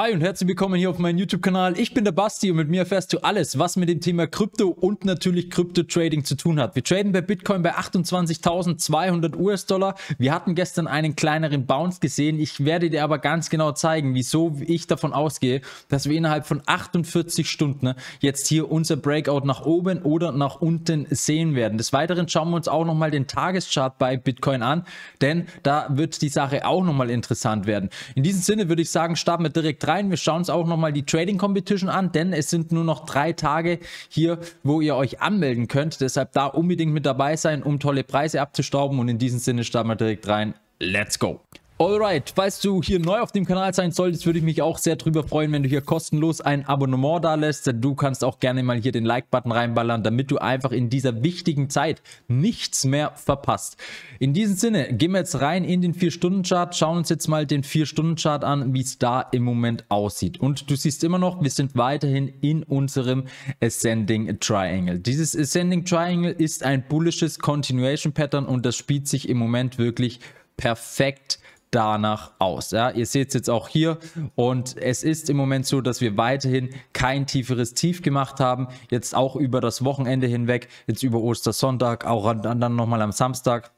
Hi und herzlich willkommen hier auf meinem YouTube-Kanal. Ich bin der Basti und mit mir erfährst du alles, was mit dem Thema Krypto und natürlich Krypto-Trading zu tun hat. Wir traden bei Bitcoin bei 28.200 US-Dollar. Wir hatten gestern einen kleineren Bounce gesehen. Ich werde dir aber ganz genau zeigen, wieso ich davon ausgehe, dass wir innerhalb von 48 Stunden jetzt hier unser Breakout nach oben oder nach unten sehen werden. Des Weiteren schauen wir uns auch nochmal den Tageschart bei Bitcoin an, denn da wird die Sache auch nochmal interessant werden. In diesem Sinne würde ich sagen, starten wir direkt rein. Wir schauen uns auch nochmal die Trading Competition an, denn es sind nur noch drei Tage hier, wo ihr euch anmelden könnt. Deshalb da unbedingt mit dabei sein, um tolle Preise abzustauben. Und in diesem Sinne starten wir direkt rein. Let's go! Alright, falls du hier neu auf dem Kanal sein solltest, würde ich mich auch sehr drüber freuen, wenn du hier kostenlos ein Abonnement da lässt. Du kannst auch gerne mal hier den Like-Button reinballern, damit du einfach in dieser wichtigen Zeit nichts mehr verpasst. In diesem Sinne, gehen wir jetzt rein in den 4-Stunden-Chart, schauen uns jetzt mal den 4-Stunden-Chart an, wie es da im Moment aussieht. Und du siehst immer noch, wir sind weiterhin in unserem Ascending Triangle. Dieses Ascending Triangle ist ein bullisches Continuation Pattern und das spielt sich im Moment wirklich perfekt danach aus. Ja, ihr seht es jetzt auch hier und es ist im Moment so, dass wir weiterhin kein tieferes Tief gemacht haben. Jetzt auch über das Wochenende hinweg, jetzt über Ostersonntag, auch dann nochmal am Samstag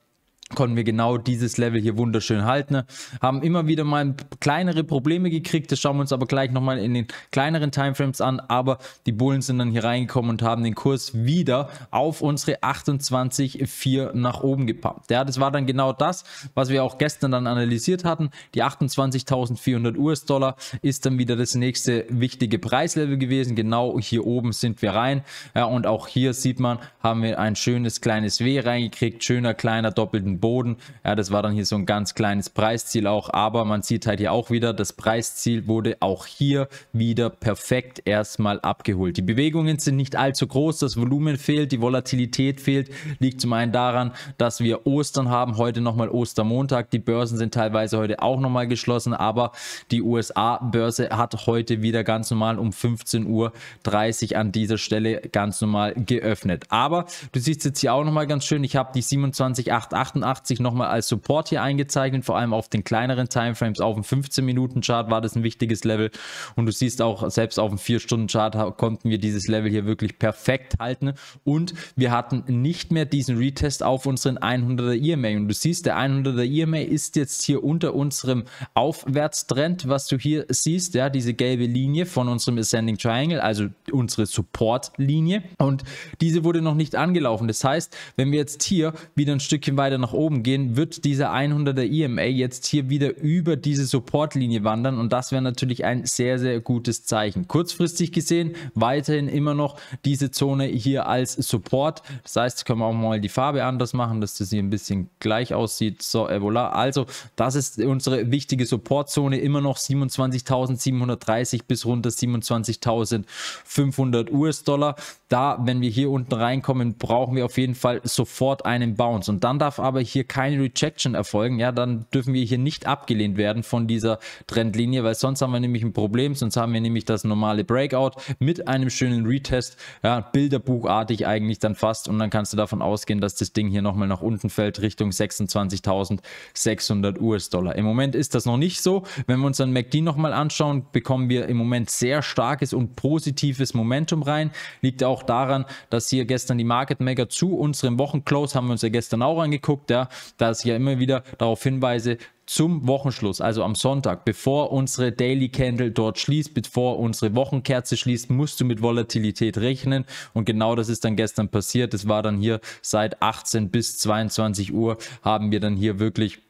konnten wir genau dieses Level hier wunderschön halten. Ne? Haben immer wieder mal kleinere Probleme gekriegt, das schauen wir uns aber gleich nochmal in den kleineren Timeframes an, aber die Bullen sind dann hier reingekommen und haben den Kurs wieder auf unsere 28,4 nach oben gepumpt. Ja, das war dann genau das, was wir auch gestern dann analysiert hatten. Die 28.400 US-Dollar ist dann wieder das nächste wichtige Preislevel gewesen. Genau hier oben sind wir rein. Ja, und auch hier sieht man, haben wir ein schönes kleines W reingekriegt, schöner kleiner doppelten den Boden. Ja, das war dann hier so ein ganz kleines Preisziel auch, aber man sieht halt hier auch wieder, das Preisziel wurde auch hier wieder perfekt erstmal abgeholt. Die Bewegungen sind nicht allzu groß, das Volumen fehlt, die Volatilität fehlt, liegt zum einen daran, dass wir Ostern haben, heute nochmal Ostermontag, die Börsen sind teilweise heute auch nochmal geschlossen, aber die USA-Börse hat heute wieder ganz normal um 15.30 Uhr an dieser Stelle ganz normal geöffnet. Aber du siehst jetzt hier auch nochmal ganz schön, ich habe die 27.88 88 nochmal als Support hier eingezeichnet, vor allem auf den kleineren Timeframes. Auf dem 15-Minuten-Chart war das ein wichtiges Level und du siehst auch, selbst auf dem 4-Stunden-Chart konnten wir dieses Level hier wirklich perfekt halten und wir hatten nicht mehr diesen Retest auf unseren 100er EMA und du siehst, der 100er EMA ist jetzt hier unter unserem Aufwärtstrend, was du hier siehst, ja, diese gelbe Linie von unserem Ascending Triangle, also unsere Support-Linie und diese wurde noch nicht angelaufen. Das heißt, wenn wir jetzt hier wieder ein Stückchen weiter nach oben gehen, wird dieser 100er EMA jetzt hier wieder über diese Supportlinie wandern und das wäre natürlich ein sehr, sehr gutes Zeichen. Kurzfristig gesehen weiterhin immer noch diese Zone hier als Support. Das heißt, können wir auch mal die Farbe anders machen, dass das hier ein bisschen gleich aussieht. So, et voilà. Also, das ist unsere wichtige Supportzone. Immer noch 27.730 bis runter 27.500 US-Dollar. Da, wenn wir hier unten reinkommen, brauchen wir auf jeden Fall sofort einen Bounce. Und dann darf aber hier keine Rejection erfolgen, ja, dann dürfen wir hier nicht abgelehnt werden von dieser Trendlinie, weil sonst haben wir nämlich ein Problem, sonst haben wir nämlich das normale Breakout mit einem schönen Retest, ja, bilderbuchartig eigentlich dann fast und dann kannst du davon ausgehen, dass das Ding hier nochmal nach unten fällt, Richtung 26.600 US-Dollar. Im Moment ist das noch nicht so. Wenn wir uns dann MACD nochmal anschauen, bekommen wir im Moment sehr starkes und positives Momentum rein. Liegt auch daran, dass hier gestern die Market Maker zu unserem Wochenclose, haben wir uns ja gestern auch angeguckt, ja, dass ich ja immer wieder darauf hinweise, zum Wochenschluss, also am Sonntag, bevor unsere Daily Candle dort schließt, bevor unsere Wochenkerze schließt, musst du mit Volatilität rechnen. Und genau das ist dann gestern passiert. Das war dann hier seit 18 bis 22 Uhr haben wir dann hier wirklich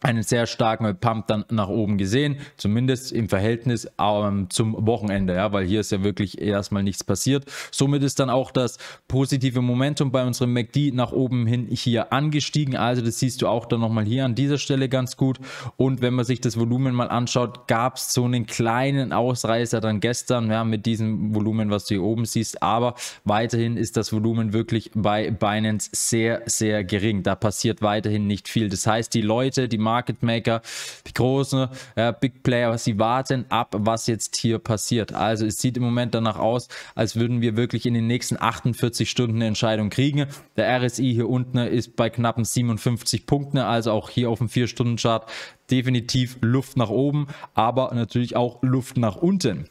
einen sehr starken Pump dann nach oben gesehen, zumindest im Verhältnis ähm, zum Wochenende, ja, weil hier ist ja wirklich erstmal nichts passiert. Somit ist dann auch das positive Momentum bei unserem MACD nach oben hin hier angestiegen, also das siehst du auch dann nochmal hier an dieser Stelle ganz gut und wenn man sich das Volumen mal anschaut, gab es so einen kleinen Ausreißer dann gestern, ja, mit diesem Volumen, was du hier oben siehst, aber weiterhin ist das Volumen wirklich bei Binance sehr, sehr gering, da passiert weiterhin nicht viel, das heißt, die Leute, die machen Market Maker, die großen äh, Big Player, sie warten ab, was jetzt hier passiert. Also es sieht im Moment danach aus, als würden wir wirklich in den nächsten 48 Stunden eine Entscheidung kriegen. Der RSI hier unten ist bei knappen 57 Punkten, also auch hier auf dem 4-Stunden-Chart definitiv Luft nach oben, aber natürlich auch Luft nach unten.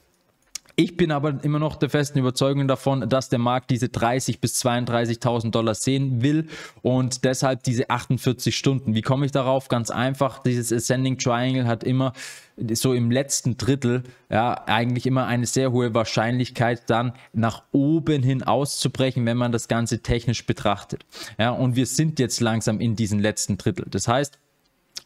Ich bin aber immer noch der festen Überzeugung davon, dass der Markt diese 30 bis 32.000 Dollar sehen will und deshalb diese 48 Stunden. Wie komme ich darauf? Ganz einfach. Dieses Ascending Triangle hat immer so im letzten Drittel ja eigentlich immer eine sehr hohe Wahrscheinlichkeit dann nach oben hin auszubrechen, wenn man das Ganze technisch betrachtet. Ja, und wir sind jetzt langsam in diesem letzten Drittel. Das heißt,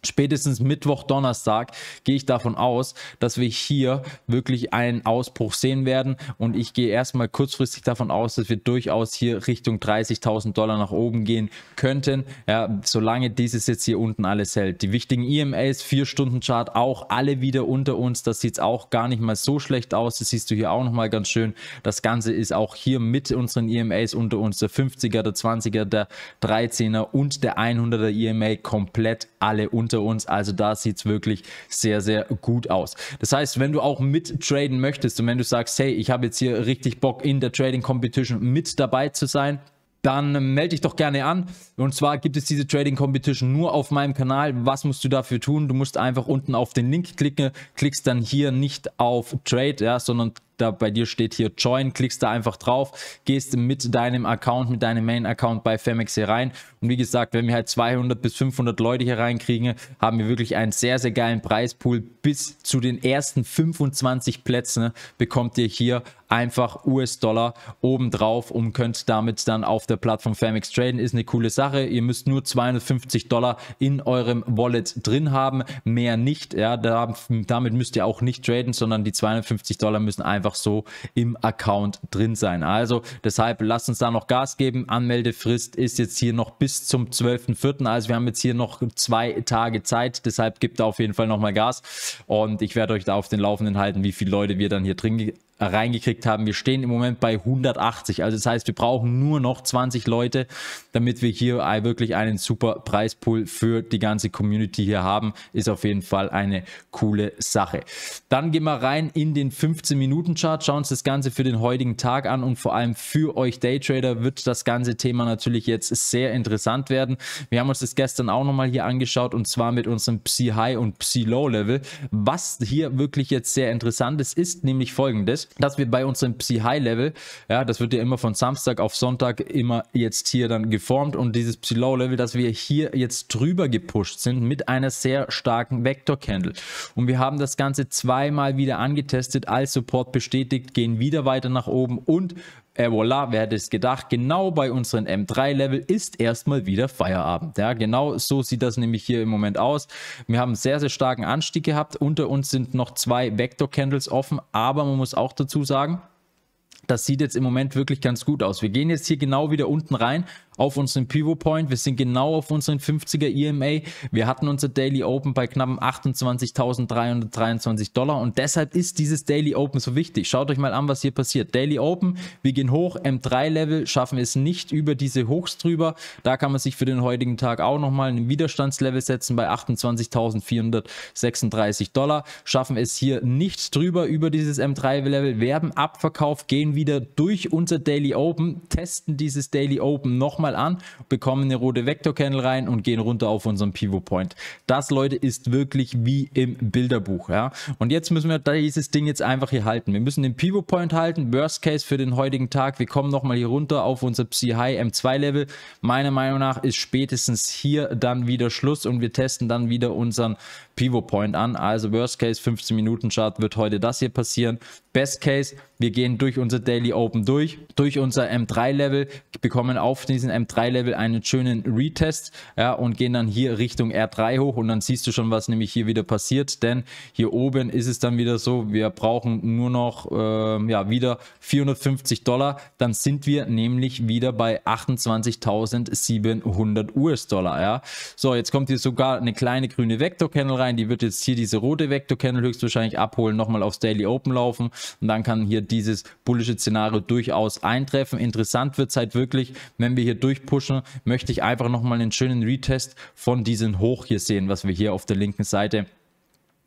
spätestens Mittwoch, Donnerstag gehe ich davon aus, dass wir hier wirklich einen Ausbruch sehen werden. Und ich gehe erstmal kurzfristig davon aus, dass wir durchaus hier Richtung 30.000 Dollar nach oben gehen könnten, ja, solange dieses jetzt hier unten alles hält. Die wichtigen EMAs, 4-Stunden-Chart auch alle wieder unter uns. Das sieht auch gar nicht mal so schlecht aus. Das siehst du hier auch nochmal ganz schön. Das Ganze ist auch hier mit unseren EMAs unter uns, der 50er, der 20er, der 13er und der 100er EMA komplett alle unter hinter uns. Also da sieht es wirklich sehr, sehr gut aus. Das heißt, wenn du auch mit traden möchtest und wenn du sagst, hey, ich habe jetzt hier richtig Bock in der Trading Competition mit dabei zu sein, dann melde dich doch gerne an. Und zwar gibt es diese Trading Competition nur auf meinem Kanal. Was musst du dafür tun? Du musst einfach unten auf den Link klicken, klickst dann hier nicht auf Trade, ja, sondern da bei dir steht hier Join, klickst da einfach drauf, gehst mit deinem Account, mit deinem Main-Account bei Femex hier rein. Und wie gesagt, wenn wir halt 200 bis 500 Leute hier reinkriegen, haben wir wirklich einen sehr, sehr geilen Preispool. Bis zu den ersten 25 Plätzen ne, bekommt ihr hier einfach US-Dollar obendrauf und könnt damit dann auf der Plattform Famex traden. Ist eine coole Sache. Ihr müsst nur 250 Dollar in eurem Wallet drin haben, mehr nicht. Ja, damit müsst ihr auch nicht traden, sondern die 250 Dollar müssen einfach einfach so im Account drin sein. Also deshalb lasst uns da noch Gas geben. Anmeldefrist ist jetzt hier noch bis zum 12.04. Also wir haben jetzt hier noch zwei Tage Zeit. Deshalb gibt auf jeden Fall nochmal Gas. Und ich werde euch da auf den Laufenden halten, wie viele Leute wir dann hier drin reingekriegt haben. Wir stehen im Moment bei 180. Also das heißt, wir brauchen nur noch 20 Leute, damit wir hier wirklich einen super Preispool für die ganze Community hier haben. Ist auf jeden Fall eine coole Sache. Dann gehen wir rein in den 15-Minuten-Chart, schauen uns das Ganze für den heutigen Tag an und vor allem für euch Daytrader wird das ganze Thema natürlich jetzt sehr interessant werden. Wir haben uns das gestern auch nochmal hier angeschaut und zwar mit unserem Psi-High und Psi-Low-Level. Was hier wirklich jetzt sehr interessant ist, ist nämlich folgendes dass wir bei unserem Psi-High-Level, ja, das wird ja immer von Samstag auf Sonntag immer jetzt hier dann geformt und dieses Psi-Low-Level, dass wir hier jetzt drüber gepusht sind mit einer sehr starken Vector-Candle. Und wir haben das Ganze zweimal wieder angetestet, als Support bestätigt, gehen wieder weiter nach oben und äh, voilà, wer hätte es gedacht, genau bei unseren M3-Level ist erstmal wieder Feierabend. Ja, genau so sieht das nämlich hier im Moment aus. Wir haben einen sehr, sehr starken Anstieg gehabt. Unter uns sind noch zwei Vector-Candles offen, aber man muss auch dazu sagen, das sieht jetzt im Moment wirklich ganz gut aus. Wir gehen jetzt hier genau wieder unten rein auf unseren Pivot Point. Wir sind genau auf unseren 50er EMA. Wir hatten unser Daily Open bei knappen 28.323 Dollar und deshalb ist dieses Daily Open so wichtig. Schaut euch mal an, was hier passiert. Daily Open, wir gehen hoch, M3-Level, schaffen es nicht über diese Hochs drüber. Da kann man sich für den heutigen Tag auch nochmal einen Widerstandslevel setzen bei 28.436 Dollar. Schaffen es hier nicht drüber über dieses M3-Level, werden Abverkauf, gehen wieder durch unser Daily Open, testen dieses Daily Open nochmal an, bekommen eine rote Vector Candle rein und gehen runter auf unseren Pivot Point. Das, Leute, ist wirklich wie im Bilderbuch. Ja? Und jetzt müssen wir dieses Ding jetzt einfach hier halten. Wir müssen den Pivot Point halten, Worst Case für den heutigen Tag. Wir kommen nochmal hier runter auf unser Psi-High M2-Level. Meiner Meinung nach ist spätestens hier dann wieder Schluss und wir testen dann wieder unseren Pivot Point an. Also Worst Case 15 Minuten Chart wird heute das hier passieren. Best Case, wir gehen durch unser Daily Open durch, durch unser M3-Level, bekommen auf diesen M3-Level einen schönen Retest ja, und gehen dann hier Richtung R3 hoch und dann siehst du schon, was nämlich hier wieder passiert, denn hier oben ist es dann wieder so, wir brauchen nur noch äh, ja, wieder 450 Dollar, dann sind wir nämlich wieder bei 28.700 US-Dollar. Ja. So, jetzt kommt hier sogar eine kleine grüne Vector-Candle rein, die wird jetzt hier diese rote Vector-Candle höchstwahrscheinlich abholen, nochmal aufs Daily Open laufen und dann kann hier dieses bullische Szenario durchaus eintreffen. Interessant wird es halt wirklich, wenn wir hier durchpushen, möchte ich einfach nochmal einen schönen Retest von diesem Hoch hier sehen, was wir hier auf der linken Seite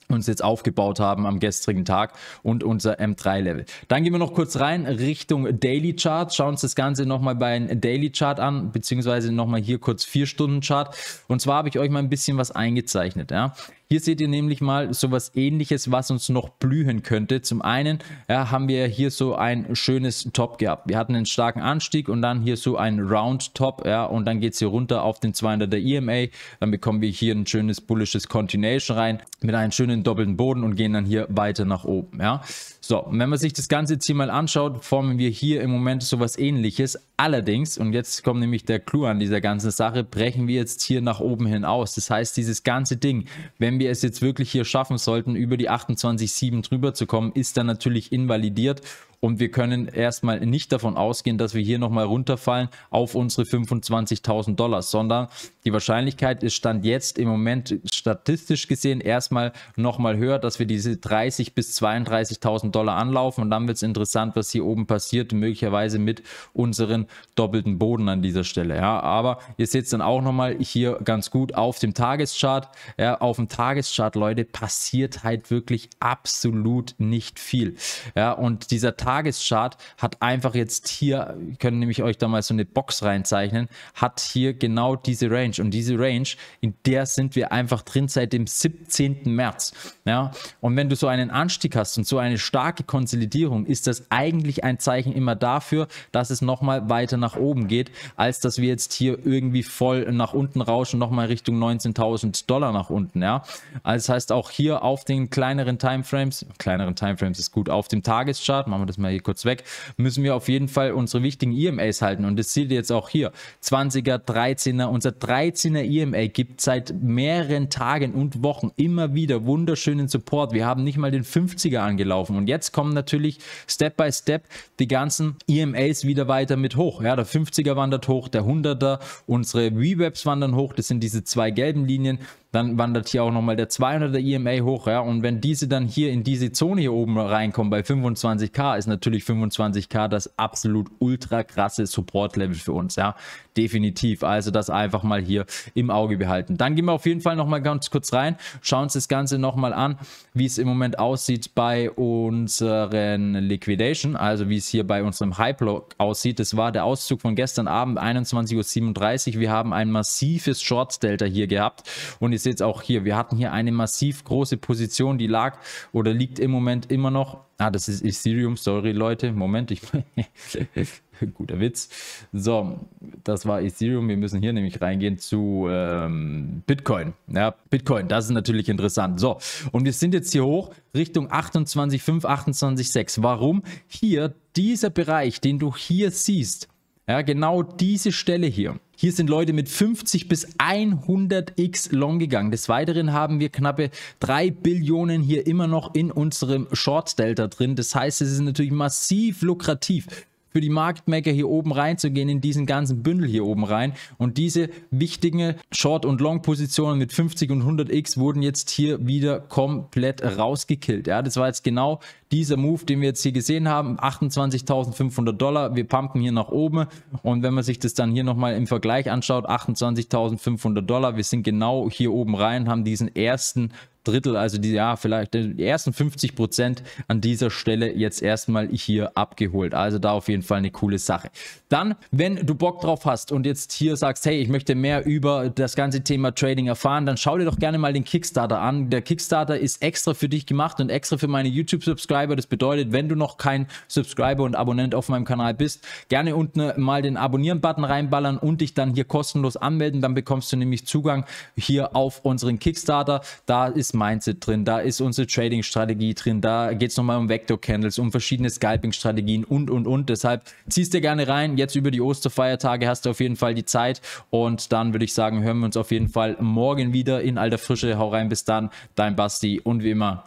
uns jetzt aufgebaut haben am gestrigen Tag und unser M3-Level. Dann gehen wir noch kurz rein Richtung Daily Chart, schauen uns das Ganze nochmal bei einem Daily Chart an, beziehungsweise nochmal hier kurz 4-Stunden-Chart. Und zwar habe ich euch mal ein bisschen was eingezeichnet. Ja. Hier seht ihr nämlich mal sowas ähnliches, was uns noch blühen könnte. Zum einen ja, haben wir hier so ein schönes Top gehabt. Wir hatten einen starken Anstieg und dann hier so ein Round Top ja, und dann geht es hier runter auf den 200er EMA. Dann bekommen wir hier ein schönes bullisches Continuation rein mit einem schönen doppelten Boden und gehen dann hier weiter nach oben. Ja. So, wenn man sich das Ganze jetzt hier mal anschaut, formen wir hier im Moment sowas ähnliches, Allerdings, und jetzt kommt nämlich der Clou an dieser ganzen Sache, brechen wir jetzt hier nach oben hin aus. Das heißt, dieses ganze Ding, wenn wir es jetzt wirklich hier schaffen sollten, über die 28,7 drüber zu kommen, ist dann natürlich invalidiert und wir können erstmal nicht davon ausgehen, dass wir hier nochmal runterfallen auf unsere 25.000 Dollar, sondern die Wahrscheinlichkeit ist Stand jetzt im Moment statistisch gesehen erstmal nochmal höher, dass wir diese 30 bis 32.000 Dollar anlaufen. Und dann wird es interessant, was hier oben passiert, möglicherweise mit unseren doppelten Boden an dieser Stelle. Ja, aber ihr seht es dann auch nochmal hier ganz gut auf dem Tageschart. Ja, auf dem Tageschart, Leute, passiert halt wirklich absolut nicht viel. Ja, und dieser Tag Tageschart hat einfach jetzt hier, können nämlich euch da mal so eine Box reinzeichnen, hat hier genau diese Range. Und diese Range, in der sind wir einfach drin seit dem 17. März. Ja? Und wenn du so einen Anstieg hast und so eine starke Konsolidierung, ist das eigentlich ein Zeichen immer dafür, dass es nochmal weiter nach oben geht, als dass wir jetzt hier irgendwie voll nach unten rauschen, nochmal Richtung 19.000 Dollar nach unten. Ja? Also das heißt auch hier auf den kleineren Timeframes, kleineren Timeframes ist gut, auf dem Tageschart, machen wir das jetzt mal hier kurz weg, müssen wir auf jeden Fall unsere wichtigen EMAs halten. Und das seht ihr jetzt auch hier. 20er, 13er, unser 13er EMA gibt seit mehreren Tagen und Wochen immer wieder wunderschönen Support. Wir haben nicht mal den 50er angelaufen. Und jetzt kommen natürlich Step by Step die ganzen EMAs wieder weiter mit hoch. Ja, der 50er wandert hoch, der 100er, unsere Rewebs wandern hoch. Das sind diese zwei gelben Linien dann wandert hier auch nochmal der 200er EMA hoch, ja, und wenn diese dann hier in diese Zone hier oben reinkommen bei 25k, ist natürlich 25k das absolut ultra krasse Support-Level für uns, ja definitiv. Also das einfach mal hier im Auge behalten. Dann gehen wir auf jeden Fall nochmal ganz kurz rein, schauen uns das Ganze nochmal an, wie es im Moment aussieht bei unseren Liquidation, also wie es hier bei unserem High-Block aussieht. Das war der Auszug von gestern Abend, 21.37 Uhr. Wir haben ein massives Short-Delta hier gehabt und ihr seht es auch hier, wir hatten hier eine massiv große Position, die lag oder liegt im Moment immer noch Ah, das ist Ethereum. Sorry, Leute. Moment, ich. Guter Witz. So, das war Ethereum. Wir müssen hier nämlich reingehen zu ähm, Bitcoin. Ja, Bitcoin, das ist natürlich interessant. So, und wir sind jetzt hier hoch Richtung 28,5, 28,6. Warum? Hier, dieser Bereich, den du hier siehst, ja, genau diese Stelle hier. Hier sind Leute mit 50 bis 100x long gegangen. Des Weiteren haben wir knappe 3 Billionen hier immer noch in unserem Short Delta drin. Das heißt, es ist natürlich massiv lukrativ für die Marktmaker hier oben reinzugehen, in diesen ganzen Bündel hier oben rein. Und diese wichtigen Short- und Long-Positionen mit 50 und 100x wurden jetzt hier wieder komplett rausgekillt. Ja, das war jetzt genau dieser Move, den wir jetzt hier gesehen haben, 28.500 Dollar. Wir pumpen hier nach oben und wenn man sich das dann hier nochmal im Vergleich anschaut, 28.500 Dollar, wir sind genau hier oben rein, haben diesen ersten Drittel, also die, ja, vielleicht äh, die ersten 50 Prozent an dieser Stelle jetzt erstmal hier abgeholt. Also da auf jeden Fall eine coole Sache. Dann, wenn du Bock drauf hast und jetzt hier sagst, hey, ich möchte mehr über das ganze Thema Trading erfahren, dann schau dir doch gerne mal den Kickstarter an. Der Kickstarter ist extra für dich gemacht und extra für meine YouTube-Subscriber. Das bedeutet, wenn du noch kein Subscriber und Abonnent auf meinem Kanal bist, gerne unten mal den Abonnieren-Button reinballern und dich dann hier kostenlos anmelden. Dann bekommst du nämlich Zugang hier auf unseren Kickstarter. Da ist Mindset drin, da ist unsere Trading-Strategie drin, da geht es nochmal um Vector-Candles, um verschiedene Scalping-Strategien und, und, und. Deshalb ziehst dir gerne rein. Jetzt über die Osterfeiertage hast du auf jeden Fall die Zeit und dann würde ich sagen, hören wir uns auf jeden Fall morgen wieder in alter Frische. Hau rein, bis dann. Dein Basti und wie immer,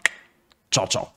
ciao, ciao.